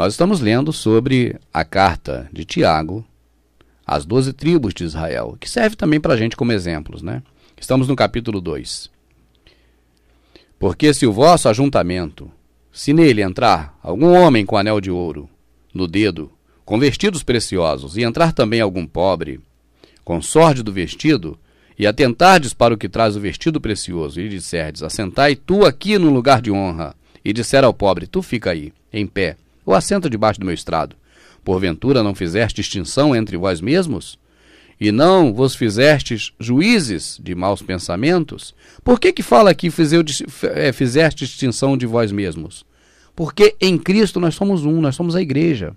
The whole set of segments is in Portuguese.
Nós estamos lendo sobre a carta de Tiago às doze tribos de Israel, que serve também para a gente como exemplos, né? Estamos no capítulo 2. Porque se o vosso ajuntamento, se nele entrar algum homem com anel de ouro no dedo, com vestidos preciosos, e entrar também algum pobre, com sorte do vestido, e atentardes para o que traz o vestido precioso, e disserdes, assentai tu aqui no lugar de honra, e disser ao pobre, tu fica aí, em pé, ou assenta debaixo do meu estrado. Porventura não fizeste distinção entre vós mesmos? E não vos fizestes juízes de maus pensamentos? Por que que fala aqui é, fizeste distinção de vós mesmos? Porque em Cristo nós somos um, nós somos a igreja.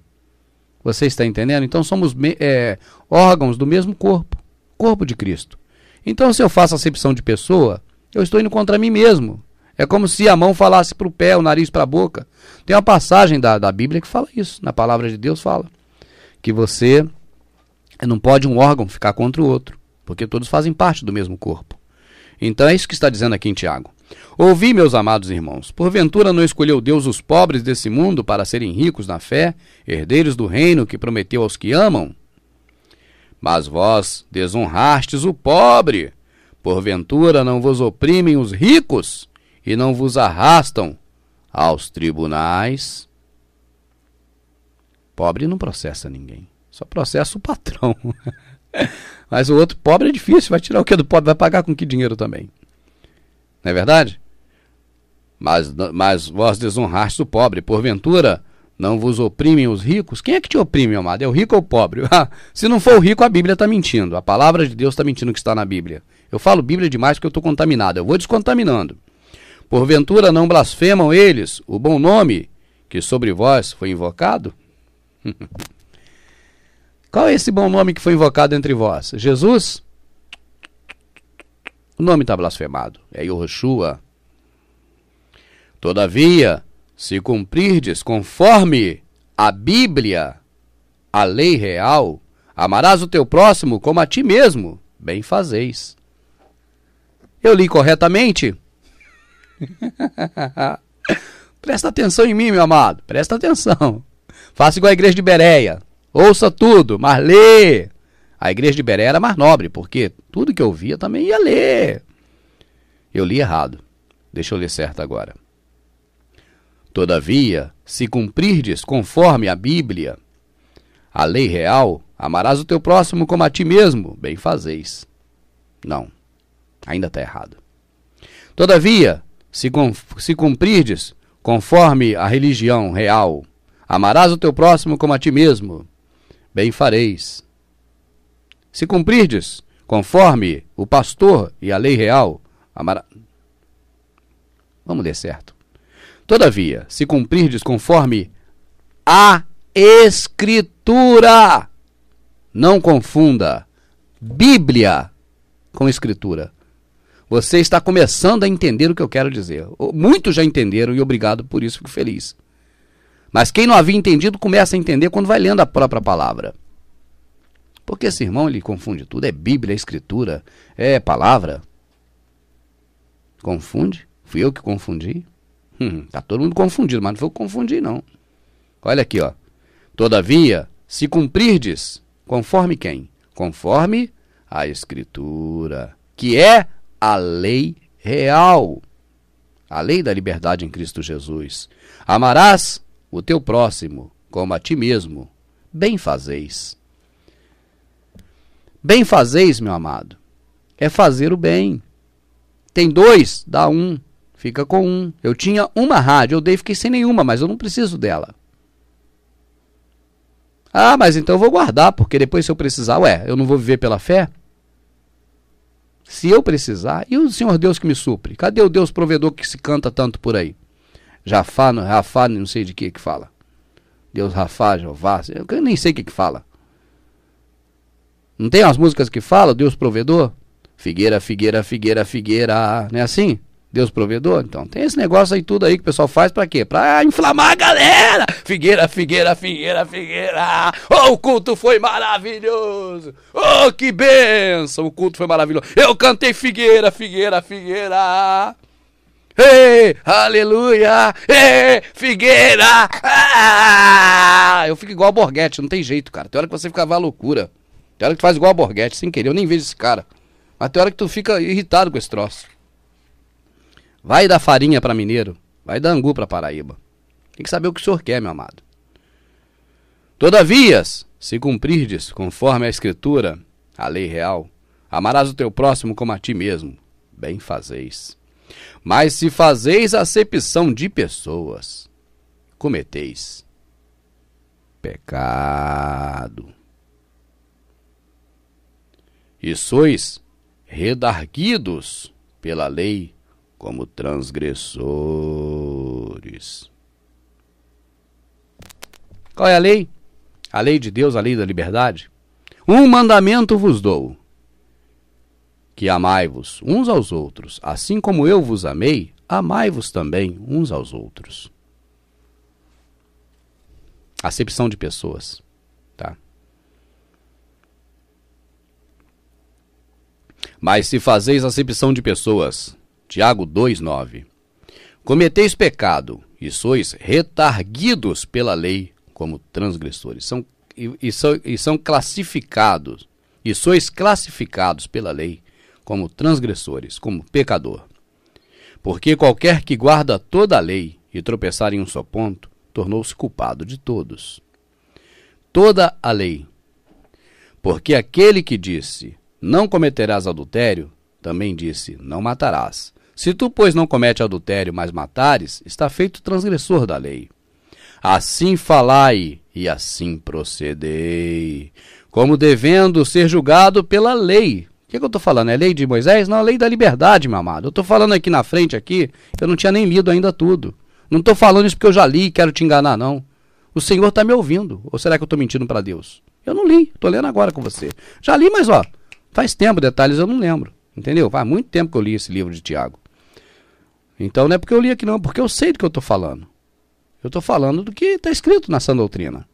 Você está entendendo? Então somos é, órgãos do mesmo corpo, corpo de Cristo. Então se eu faço acepção de pessoa, eu estou indo contra mim mesmo. É como se a mão falasse para o pé, o nariz para a boca. Tem uma passagem da, da Bíblia que fala isso. Na palavra de Deus fala que você não pode um órgão ficar contra o outro, porque todos fazem parte do mesmo corpo. Então é isso que está dizendo aqui em Tiago. Ouvi, meus amados irmãos, porventura não escolheu Deus os pobres desse mundo para serem ricos na fé, herdeiros do reino que prometeu aos que amam? Mas vós desonrastes o pobre. Porventura não vos oprimem os ricos? e não vos arrastam aos tribunais. Pobre não processa ninguém, só processa o patrão. Mas o outro pobre é difícil, vai tirar o que do pobre, vai pagar com que dinheiro também. Não é verdade? Mas, mas vós desonrastes o pobre, porventura não vos oprimem os ricos? Quem é que te oprime, amado? É o rico ou o pobre? Ah, se não for o rico, a Bíblia está mentindo. A palavra de Deus está mentindo o que está na Bíblia. Eu falo Bíblia demais porque eu estou contaminado. Eu vou descontaminando. Porventura não blasfemam eles o bom nome que sobre vós foi invocado? Qual é esse bom nome que foi invocado entre vós? Jesus? O nome está blasfemado. É Yoshua. Todavia, se cumprirdes conforme a Bíblia, a lei real, amarás o teu próximo como a ti mesmo, bem fazeis. Eu li corretamente? Presta atenção em mim, meu amado. Presta atenção. Faça igual a igreja de Bereia. Ouça tudo, mas lê. A igreja de Bereia era mais nobre, porque tudo que eu via também ia ler. Eu li errado. Deixa eu ler certo agora. Todavia, se cumprirdes conforme a Bíblia, a lei real, amarás o teu próximo como a ti mesmo, bem fazeis. Não, ainda está errado. Todavia, se, se cumprirdes conforme a religião real. Amarás o teu próximo como a ti mesmo. Bem fareis. Se cumprirdes conforme o pastor e a lei real, amarás. Vamos ler certo. Todavia, se cumprirdes conforme a Escritura, não confunda Bíblia com Escritura. Você está começando a entender o que eu quero dizer. Muitos já entenderam e obrigado por isso, fico feliz. Mas quem não havia entendido começa a entender quando vai lendo a própria palavra. Porque esse irmão ele confunde tudo, é Bíblia, é escritura, é palavra. Confunde? Fui eu que confundi? Hum, tá todo mundo confundido, mas não foi eu que confundi não. Olha aqui, ó. Todavia, se cumprirdes, conforme quem? Conforme a escritura, que é a lei real, a lei da liberdade em Cristo Jesus. Amarás o teu próximo como a ti mesmo. Bem fazeis. Bem fazeis, meu amado, é fazer o bem. Tem dois, dá um, fica com um. Eu tinha uma rádio, eu dei, fiquei sem nenhuma, mas eu não preciso dela. Ah, mas então eu vou guardar, porque depois se eu precisar, ué, eu não vou viver pela fé? se eu precisar, e o Senhor Deus que me supre? Cadê o Deus provedor que se canta tanto por aí? Jafá, Rafá, não sei de que que fala. Deus Rafá, Jeová, eu nem sei o que que fala. Não tem as músicas que falam Deus provedor? Figueira, figueira, figueira, figueira, não é assim? Deus provedor. Então, tem esse negócio aí tudo aí que o pessoal faz para quê? Para inflamar a galera. Figueira, Figueira, Figueira, Figueira. Oh, o culto foi maravilhoso. Oh, que benção. O culto foi maravilhoso. Eu cantei Figueira, Figueira, Figueira. Ei, aleluia! Ei, Figueira! Ah! Eu fico igual a Borghetti, não tem jeito, cara. Tem hora que você fica à loucura. Tem hora que tu faz igual a Borghetti, sem querer, eu nem vejo esse cara. Mas tem hora que tu fica irritado com esse troço. Vai dar farinha para mineiro. Vai dar angu para Paraíba. Tem que saber o que o senhor quer, meu amado. Todavia, se cumprirdes, conforme a Escritura, a lei real, amarás o teu próximo como a ti mesmo. Bem fazeis. Mas se fazeis acepção de pessoas, cometeis pecado. E sois redarguidos pela lei como transgressores. Qual é a lei? A lei de Deus, a lei da liberdade? Um mandamento vos dou: que amai-vos uns aos outros, assim como eu vos amei, amai-vos também uns aos outros. Acepção de pessoas, tá? Mas se fazeis acepção de pessoas, Tiago 2,9. Cometeis pecado e sois retarguidos pela lei como transgressores. São, e, e, são, e são classificados, e sois classificados pela lei como transgressores, como pecador. Porque qualquer que guarda toda a lei e tropeçar em um só ponto, tornou-se culpado de todos. Toda a lei. Porque aquele que disse, não cometerás adultério, também disse, não matarás. Se tu, pois, não comete adultério, mas matares, está feito transgressor da lei. Assim falai e assim procedei, como devendo ser julgado pela lei. O que, é que eu estou falando? É lei de Moisés? Não, é lei da liberdade, meu amado. Eu estou falando aqui na frente, aqui, eu não tinha nem lido ainda tudo. Não estou falando isso porque eu já li e quero te enganar, não. O Senhor está me ouvindo. Ou será que eu estou mentindo para Deus? Eu não li, estou lendo agora com você. Já li, mas ó, faz tempo, detalhes eu não lembro. Entendeu? Faz muito tempo que eu li esse livro de Tiago. Então não é porque eu li aqui não, é porque eu sei do que eu estou falando. Eu estou falando do que está escrito na sã doutrina.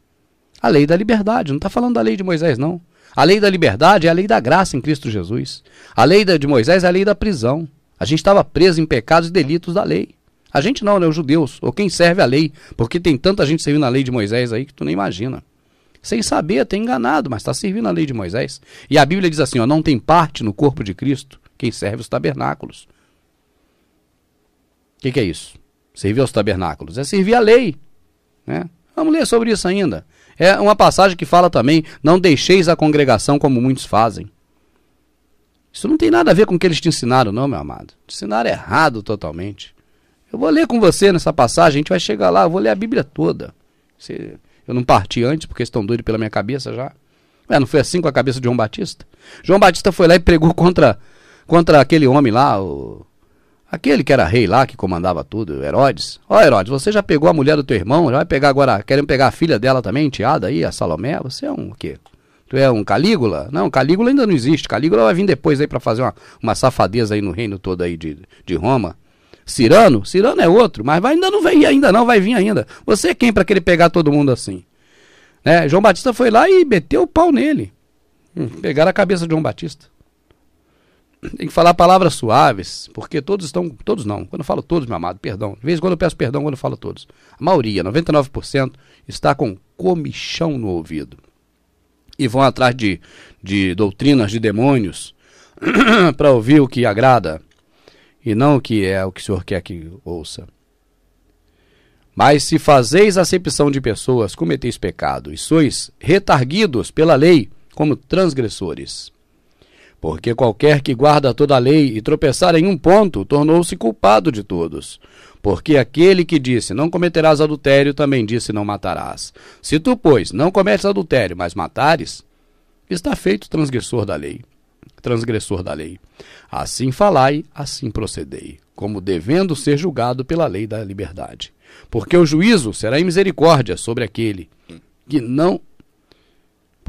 A lei da liberdade, não está falando da lei de Moisés não. A lei da liberdade é a lei da graça em Cristo Jesus. A lei de Moisés é a lei da prisão. A gente estava preso em pecados e delitos da lei. A gente não, né? Os judeus, ou quem serve a lei, porque tem tanta gente servindo a lei de Moisés aí que tu nem imagina. Sem saber, tem tá enganado, mas está servindo a lei de Moisés. E a Bíblia diz assim: ó, não tem parte no corpo de Cristo quem serve os tabernáculos. O que, que, é isso? Servir aos tabernáculos. É servir a lei. Né? Vamos ler sobre isso ainda. É uma passagem que fala também: não deixeis a congregação como muitos fazem. Isso não tem nada a ver com o que eles te ensinaram, não, meu amado. Te ensinaram errado totalmente. Eu vou ler com você nessa passagem, a gente vai chegar lá, eu vou ler a Bíblia toda. Eu não parti antes, porque estão doidos pela minha cabeça já. Ué, não foi assim com a cabeça de João Batista? João Batista foi lá e pregou contra, contra aquele homem lá, o Aquele que era rei lá, que comandava tudo, Herodes. Ó, oh, Herodes, você já pegou a mulher do teu irmão, já vai pegar agora, querem pegar a filha dela também, enteada aí, a Salomé. Você é um o quê? Tu é um Calígula? Não, Calígula ainda não existe. Calígula vai vir depois aí para fazer uma, uma safadeza aí no reino todo aí de, de Roma. Cirano? Cirano é outro, mas vai, ainda não vem ainda não, vai vir ainda. Você é quem para querer pegar todo mundo assim? Né? João Batista foi lá e meteu o pau nele. Hum, pegaram a cabeça de João Batista tem que falar palavras suaves, porque todos estão, todos não, quando eu falo todos, meu amado, perdão, de vez em quando eu peço perdão quando eu falo todos, a maioria, 99%, está com comichão no ouvido, e vão atrás de, de doutrinas de demônios, para ouvir o que agrada, e não o que é o que o Senhor quer que ouça. Mas se fazeis acepção de pessoas, cometeis pecado, e sois retarguidos pela lei como transgressores. Porque qualquer que guarda toda a lei e tropeçar em um ponto, tornou-se culpado de todos. Porque aquele que disse, não cometerás adultério, também disse, não matarás. Se tu, pois, não cometes adultério, mas matares, está feito transgressor da lei. Transgressor da lei. Assim falai, assim procedei, como devendo ser julgado pela lei da liberdade. Porque o juízo será em misericórdia sobre aquele que não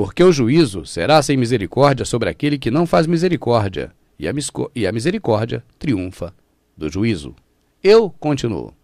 porque o juízo será sem misericórdia sobre aquele que não faz misericórdia, e a, e a misericórdia triunfa do juízo. Eu continuo.